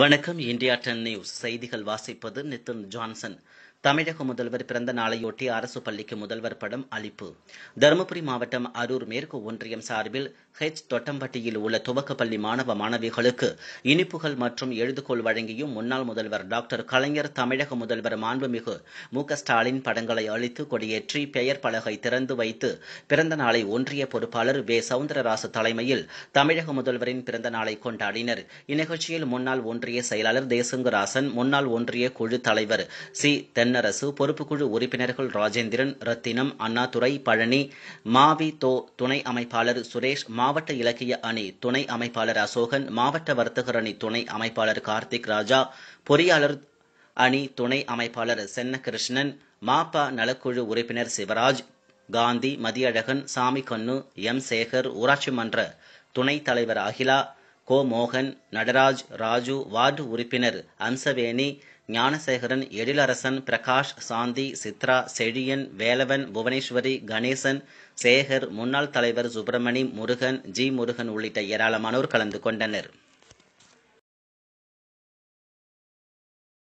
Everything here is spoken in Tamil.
வணக்கம் இந்தியா டென் நியூஸ் செய்திகள் வாசிப்பது நிதின் ஜான்சன் தமிழக முதல்வர் பிறந்த நாளையொட்டி அரசு பள்ளிக்கு முதல்வர் படம் அளிப்பு தருமபுரி மாவட்டம் அரூர் மேற்கு ஒன்றியம் சார்பில் ஹெச் தொட்டம்பட்டியில் உள்ள துவக்கப்பள்ளி மாணவ மாணவிகளுக்கு இனிப்புகள் மற்றும் எழுதுகோள் வழங்கியும் முன்னாள் முதல்வர் டாக்டர் கலைஞர் தமிழக முதல்வர் மாண்புமிகு மு ஸ்டாலின் படங்களை அளித்து கொடியேற்றி பெயர் பலகை திறந்து வைத்து பிறந்த நாளை ஒன்றிய பொறுப்பாளர் வே சவுந்தரராசு தலைமையில் தமிழக முதல்வரின் பிறந்த நாளை கொண்டாடினர் இந்நிகழ்ச்சியில் முன்னாள் ஒன்றிய செயலாளர் தேசுங்கராசன் முன்னாள் ஒன்றிய குழு தலைவர் சி தென்னரசு பொறுப்புக்குழு உறுப்பினர்கள் ராஜேந்திரன் ரத்தினம் அண்ணாதுரை பழனி மாவி தோ துணை அமைப்பாளர் சுரேஷ் மாவட்ட இலக்கிய அணி துணை அமைப்பாளர் அசோகன் மாவட்ட வர்த்தகர் அணி துணை அமைப்பாளர் கார்த்திக் ராஜா பொறியாளர் அணி துணை அமைப்பாளர் சென்னகிருஷ்ணன் மாப்பா நலக்குழு உறுப்பினர் சிவராஜ் காந்தி மதியழகன் சாமி கண்ணு எம் சேகர் ஊராட்சி மன்ற துணைத் தலைவர் அகிலா கோ மோகன் நடராஜ் ராஜு வார்டு உறுப்பினர் அம்சவேணி ஞானசேகரன் எழிலரசன் பிரகாஷ் சாந்தி சித்ரா செழியன் வேலவன் புவனேஸ்வரி கணேசன் சேகர் முன்னாள் தலைவர் சுப்பிரமணி முருகன் ஜி முருகன் உள்ளிட்ட ஏராளமானோர் கலந்து கொண்டனர்